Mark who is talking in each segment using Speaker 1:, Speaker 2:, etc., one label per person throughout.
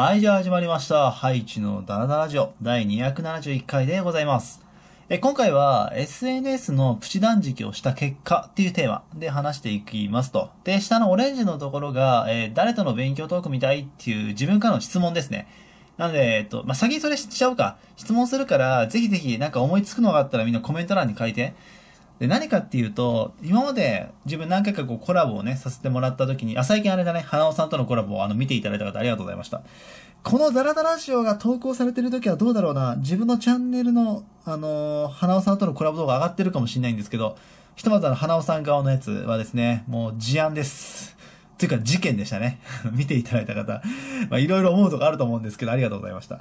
Speaker 1: はい、じゃあ始まりました。ハイチのダラダラジオ第271回でございます。え今回は SNS のプチ断食をした結果っていうテーマで話していきますと。で、下のオレンジのところが、えー、誰との勉強トークみたいっていう自分からの質問ですね。なので、えっと、まあ、先にそれしちゃうか。質問するから、ぜひぜひなんか思いつくのがあったらみんなコメント欄に書いて。で、何かっていうと、今まで自分何回かこうコラボをね、させてもらった時に、あ、最近あれだね、花尾さんとのコラボをあの見ていただいた方ありがとうございました。このダラダラジオが投稿されてる時はどうだろうな、自分のチャンネルの、あのー、花尾さんとのコラボ動画上がってるかもしれないんですけど、ひとまずあの、花尾さん側のやつはですね、もう事案です。というか事件でしたね。見ていただいた方、まいろいろ思うとこあると思うんですけど、ありがとうございました。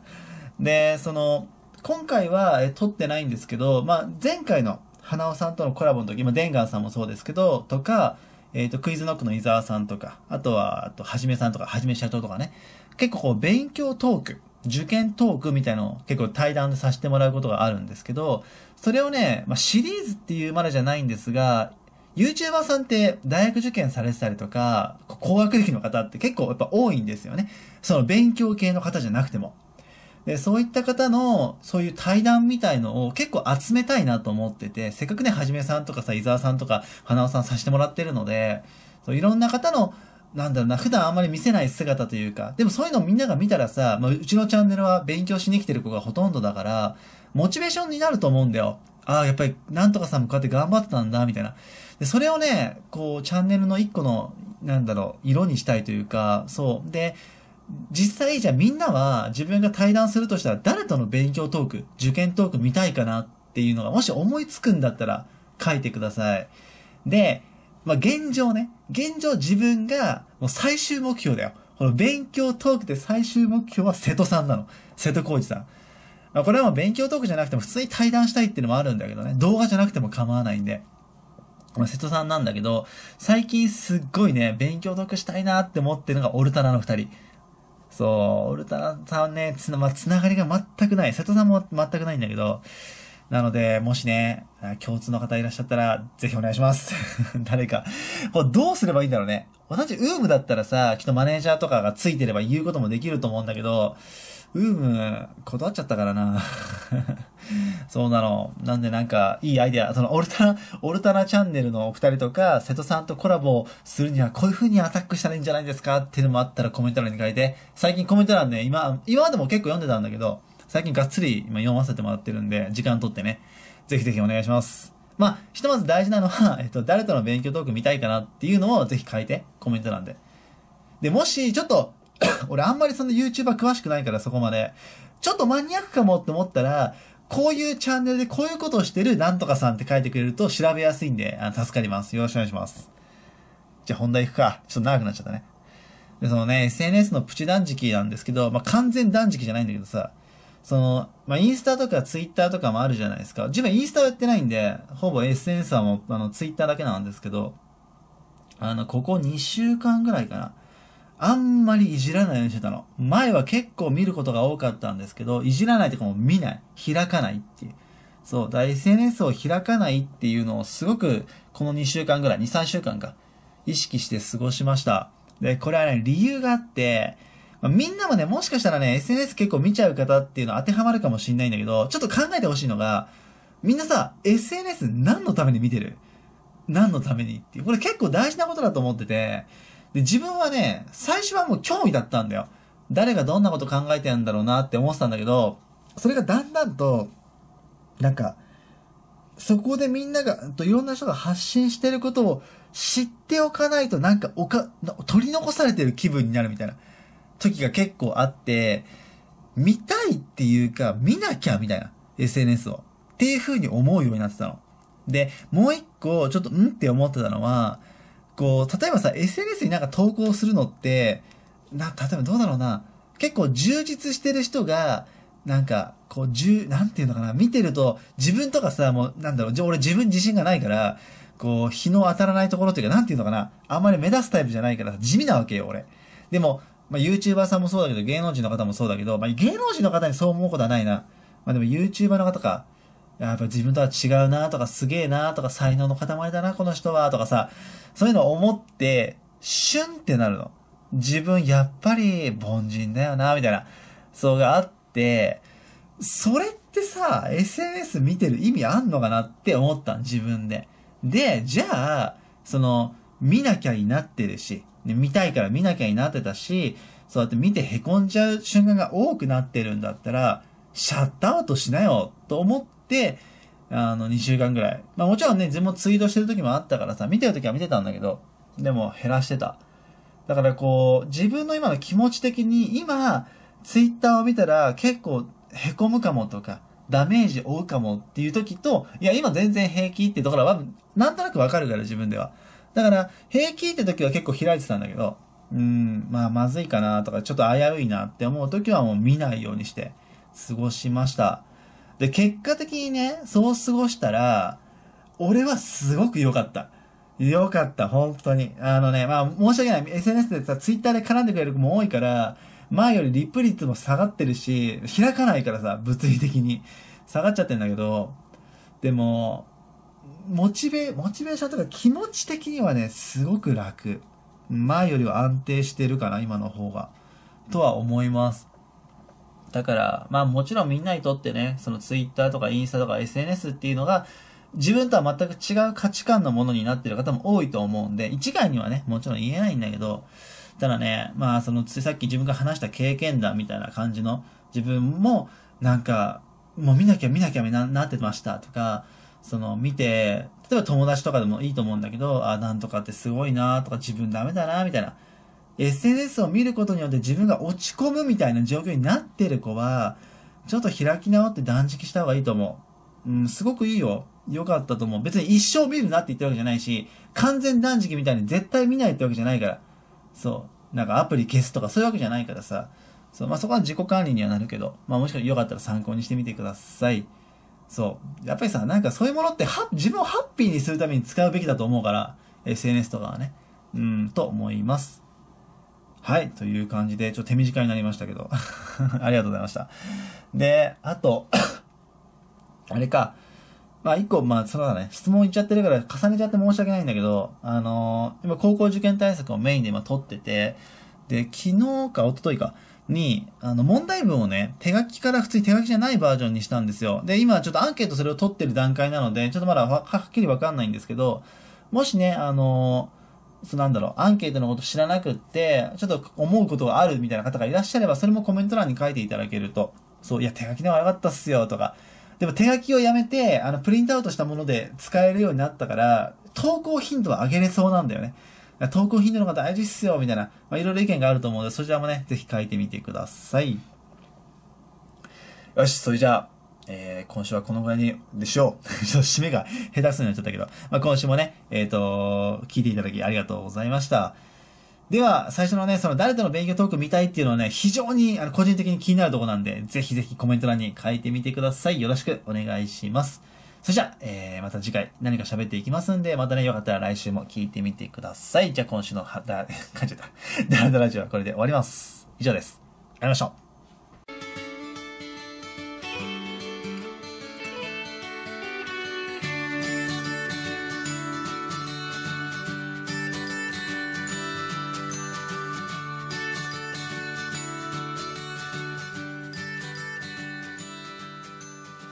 Speaker 1: で、その、今回は撮ってないんですけど、まあ前回の花尾さんとのコラボの時、もデンガンさんもそうですけど、とか、えっ、ー、と、クイズノックの伊沢さんとか、あとは、あと、はじめさんとか、はじめ社長とかね、結構こう、勉強トーク、受験トークみたいのを結構対談でさせてもらうことがあるんですけど、それをね、まあ、シリーズっていうまでじゃないんですが、YouTuber さんって大学受験されてたりとか、高学歴の方って結構やっぱ多いんですよね。その勉強系の方じゃなくても。で、そういった方の、そういう対談みたいのを結構集めたいなと思ってて、せっかくね、はじめさんとかさ、伊沢さんとか、花尾さんさせてもらってるので、そういろんな方の、なんだろうな、普段あんまり見せない姿というか、でもそういうのをみんなが見たらさ、まあ、うちのチャンネルは勉強しに来てる子がほとんどだから、モチベーションになると思うんだよ。ああ、やっぱり、なんとかさんもこうやって頑張ってたんだ、みたいな。で、それをね、こう、チャンネルの一個の、なんだろう、色にしたいというか、そう。で、実際じゃあみんなは自分が対談するとしたら誰との勉強トーク、受験トーク見たいかなっていうのがもし思いつくんだったら書いてください。で、まあ、現状ね、現状自分がもう最終目標だよ。この勉強トークで最終目標は瀬戸さんなの。瀬戸康二さん。まあ、これはもう勉強トークじゃなくても普通に対談したいっていうのもあるんだけどね。動画じゃなくても構わないんで。まあ、瀬戸さんなんだけど、最近すっごいね、勉強トークしたいなって思ってるのがオルタナの二人。そう、オルタラさんね、つな、まあ、つながりが全くない。瀬戸さんも全くないんだけど、なので、もしね、共通の方いらっしゃったら、ぜひお願いします。誰か。これどうすればいいんだろうね。同じウームだったらさ、きっとマネージャーとかがついてれば言うこともできると思うんだけど、ウーム、断っちゃったからな。そうなの。なんでなんか、いいアイデア。その、オルタナ、オルタナチャンネルのお二人とか、瀬戸さんとコラボするには、こういう風にアタックしたらいいんじゃないですかっていうのもあったらコメント欄に書いて、最近コメント欄ね、今、今までも結構読んでたんだけど、最近がっつり今読ませてもらってるんで、時間取ってね、ぜひぜひお願いします。まあ、ひとまず大事なのは、えっと、誰との勉強トーク見たいかなっていうのをぜひ書いて、コメント欄で。で、もし、ちょっと、俺あんまりその YouTuber 詳しくないからそこまで。ちょっとマニアックかもって思ったら、こういうチャンネルでこういうことをしてるなんとかさんって書いてくれると調べやすいんで、あ助かります。よろしくお願いします。じゃあ本題行くか。ちょっと長くなっちゃったね。で、そのね、SNS のプチ断食なんですけど、まあ、完全断食じゃないんだけどさ、その、まあ、インスタとかツイッターとかもあるじゃないですか。自分インスタはやってないんで、ほぼ SNS はもう、あの、ツイッターだけなんですけど、あの、ここ2週間ぐらいかな。あんまりいじらないようにしてたの。前は結構見ることが多かったんですけど、いじらないとかも見ない。開かないっていう。そう。だ SNS を開かないっていうのをすごく、この2週間ぐらい、2、3週間か、意識して過ごしました。で、これはね、理由があって、まあ、みんなもね、もしかしたらね、SNS 結構見ちゃう方っていうの当てはまるかもしんないんだけど、ちょっと考えてほしいのが、みんなさ、SNS 何のために見てる何のためにっていう。これ結構大事なことだと思ってて、で、自分はね、最初はもう興味だったんだよ。誰がどんなこと考えてるんだろうなって思ってたんだけど、それがだんだんと、なんか、そこでみんなが、といろんな人が発信してることを知っておかないとなんかおか、取り残されてる気分になるみたいな時が結構あって、見たいっていうか見なきゃみたいな SNS をっていう風に思うようになってたの。で、もう一個ちょっとうんって思ってたのは、こう、例えばさ、SNS になんか投稿するのって、な、例えばどうだろうな、結構充実してる人が、なんか、こう、じゅ、なんていうのかな、見てると、自分とかさ、もう、なんだろう、俺自分自信がないから、こう、日の当たらないところっていうか、なんていうのかな、あんまり目立つタイプじゃないから、地味なわけよ、俺。でも、まあ、YouTuber さんもそうだけど、芸能人の方もそうだけど、まあ、芸能人の方にそう思うことはないな。まあ、でも YouTuber の方か。やっぱ自分とは違うなとかすげえなとか才能の塊だなこの人はとかさ、そういうのを思って、シュンってなるの。自分やっぱり凡人だよなみたいな、そうがあって、それってさ、SNS 見てる意味あんのかなって思った自分で。で、じゃあ、その、見なきゃになってるし、で見たいから見なきゃになってたし、そうやって見て凹んじゃう瞬間が多くなってるんだったら、シャットアウトしなよと思っ、あの、2週間ぐらい。まあもちろんね、自分もツイートしてる時もあったからさ、見てる時は見てたんだけど、でも減らしてた。だからこう、自分の今の気持ち的に、今、ツイッターを見たら結構凹むかもとか、ダメージ負うかもっていう時と、いや、今全然平気ってところは、なんとなくわかるから自分では。だから、平気って時は結構開いてたんだけど、うん、まあ、まずいかなとか、ちょっと危ういなって思う時はもう見ないようにして過ごしました。で、結果的にね、そう過ごしたら、俺はすごく良かった。良かった、本当に。あのね、まあ、申し訳ない。SNS でさ、Twitter で絡んでくれる子も多いから、前よりリプ率も下がってるし、開かないからさ、物理的に。下がっちゃってんだけど、でも、モチベ、モチベーションとか気持ち的にはね、すごく楽。前よりは安定してるかな、今の方が。とは思います。だから、まあもちろんみんなにとってね、そのツイッターとかインスタとか SNS っていうのが、自分とは全く違う価値観のものになってる方も多いと思うんで、一概にはね、もちろん言えないんだけど、ただね、まあその、ついさっき自分が話した経験談みたいな感じの自分も、なんか、もう見なきゃ見なきゃななってましたとか、その見て、例えば友達とかでもいいと思うんだけど、あ、なんとかってすごいなとか自分ダメだなみたいな。SNS を見ることによって自分が落ち込むみたいな状況になってる子は、ちょっと開き直って断食した方がいいと思う。うん、すごくいいよ。良かったと思う。別に一生見るなって言ってるわけじゃないし、完全断食みたいに絶対見ないってわけじゃないから。そう。なんかアプリ消すとかそういうわけじゃないからさ。そう。まあ、そこは自己管理にはなるけど、まあ、もしかよかったら参考にしてみてください。そう。やっぱりさ、なんかそういうものっては、自分をハッピーにするために使うべきだと思うから、SNS とかはね。うん、と思います。はい、という感じで、ちょっと手短になりましたけど、ありがとうございました。で、あと、あれか、まあ一個、まあそうだね、質問いっちゃってるから重ねちゃって申し訳ないんだけど、あのー、今高校受験対策をメインで今撮ってて、で、昨日か一昨日か、に、あの、問題文をね、手書きから普通に手書きじゃないバージョンにしたんですよ。で、今ちょっとアンケートそれを取ってる段階なので、ちょっとまだはっきりわかんないんですけど、もしね、あのーそうなんだろう、アンケートのこと知らなくって、ちょっと思うことがあるみたいな方がいらっしゃれば、それもコメント欄に書いていただけると、そう、いや、手書きの方が良かったっすよ、とか。でも手書きをやめて、あの、プリントアウトしたもので使えるようになったから、投稿頻度は上げれそうなんだよね。投稿頻度の方が大事っすよ、みたいな。まあ、いろいろ意見があると思うので、そちらもね、ぜひ書いてみてください。よし、それじゃあ、えー、今週はこのぐらいにでしょう。ちょっと締めが下手くそになっちゃったけど、まあ、今週もね、えっ、ー、と、聞いていただきありがとうございました。では、最初のね、その誰との勉強トーク見たいっていうのはね、非常にあの個人的に気になるとこなんで、ぜひぜひコメント欄に書いてみてください。よろしくお願いします。それじゃあ、えー、また次回何か喋っていきますんで、またね、よかったら来週も聞いてみてください。じゃあ今週のは、だ、感 じた。誰 とラジオはこれで終わります。以上です。ありがとうございました。